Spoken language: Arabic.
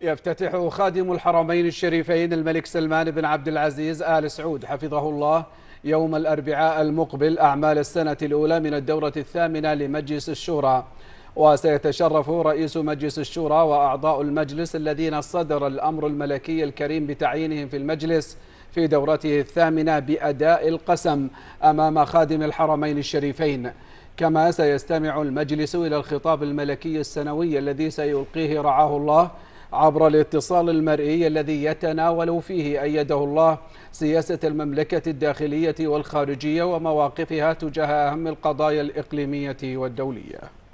يفتتح خادم الحرمين الشريفين الملك سلمان بن عبد العزيز آل سعود حفظه الله يوم الأربعاء المقبل أعمال السنة الأولى من الدورة الثامنة لمجلس الشورى وسيتشرف رئيس مجلس الشورى وأعضاء المجلس الذين صدر الأمر الملكي الكريم بتعيينهم في المجلس في دورته الثامنة بأداء القسم أمام خادم الحرمين الشريفين كما سيستمع المجلس إلى الخطاب الملكي السنوي الذي سيلقيه رعاه الله عبر الاتصال المرئي الذي يتناول فيه أيده الله سياسة المملكة الداخلية والخارجية ومواقفها تجاه أهم القضايا الإقليمية والدولية